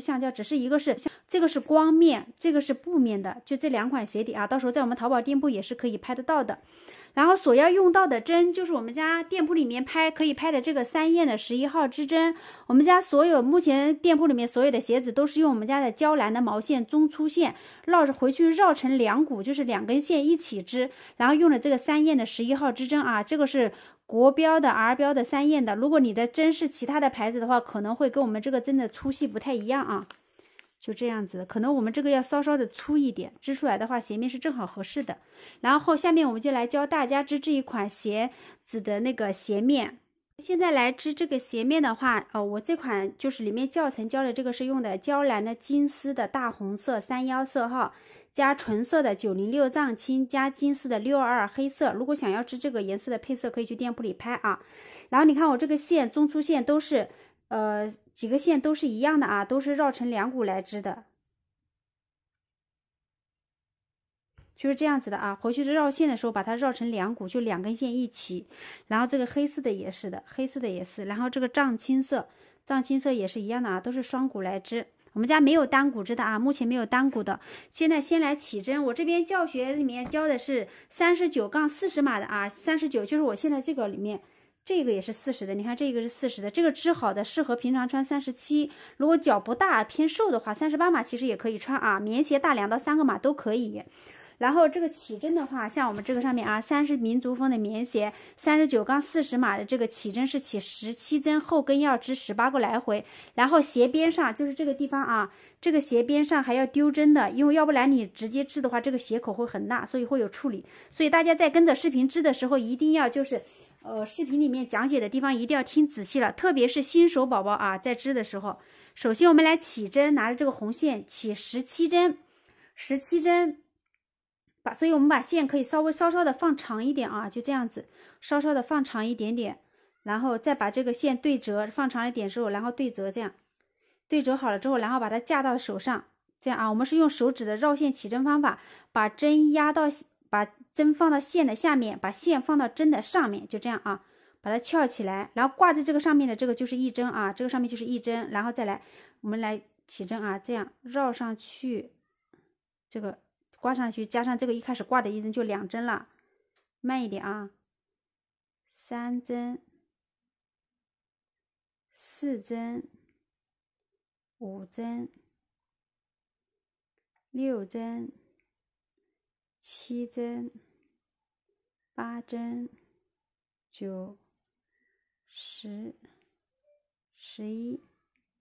橡胶，只是一个是，像这个是光面，这个是布面的，就这两款鞋底啊，到时候在我们淘宝店铺也是可以拍得到的。然后所要用到的针，就是我们家店铺里面拍可以拍的这个三燕的十一号织针。我们家所有目前店铺里面所有的鞋子，都是用我们家的娇兰的毛线中粗线绕着回去绕成两股，就是两根线一起织。然后用的这个三燕的十一号织针啊，这个是国标的 R 标的三燕的。如果你的针是其他的牌子的话，可能会跟我们这个针的粗细不太一样啊。就这样子可能我们这个要稍稍的粗一点，织出来的话鞋面是正好合适的。然后下面我们就来教大家织这一款鞋子的那个鞋面。现在来织这个鞋面的话，哦，我这款就是里面教程教的这个是用的娇兰的金丝的大红色三幺色号，加纯色的九零六藏青，加金丝的六二二黑色。如果想要织这个颜色的配色，可以去店铺里拍啊。然后你看我这个线，中粗线都是。呃，几个线都是一样的啊，都是绕成两股来织的，就是这样子的啊。回去绕线的时候，把它绕成两股，就两根线一起。然后这个黑色的也是的，黑色的也是。然后这个藏青色，藏青色也是一样的啊，都是双股来织。我们家没有单股织的啊，目前没有单股的。现在先来起针，我这边教学里面教的是三十九杠四十码的啊，三十九就是我现在这个里面。这个也是四十的，你看这个是四十的，这个织好的适合平常穿三十七，如果脚不大偏瘦的话，三十八码其实也可以穿啊。棉鞋大两到三个码都可以。然后这个起针的话，像我们这个上面啊，三十民族风的棉鞋，三十九杠四十码的这个起针是起十七针，后跟要织十八个来回，然后鞋边上就是这个地方啊，这个鞋边上还要丢针的，因为要不然你直接织的话，这个鞋口会很大，所以会有处理。所以大家在跟着视频织的时候，一定要就是。呃，视频里面讲解的地方一定要听仔细了，特别是新手宝宝啊，在织的时候，首先我们来起针，拿着这个红线起十七针，十七针，把，所以我们把线可以稍微稍稍的放长一点啊，就这样子，稍稍的放长一点点，然后再把这个线对折，放长一点之后，然后对折，这样，对折好了之后，然后把它架到手上，这样啊，我们是用手指的绕线起针方法，把针压到。把针放到线的下面，把线放到针的上面，就这样啊，把它翘起来，然后挂在这个上面的这个就是一针啊，这个上面就是一针，然后再来我们来起针啊，这样绕上去，这个挂上去，加上这个一开始挂的一针就两针了，慢一点啊，三针、四针、五针、六针。七针、八针、九、十、十一。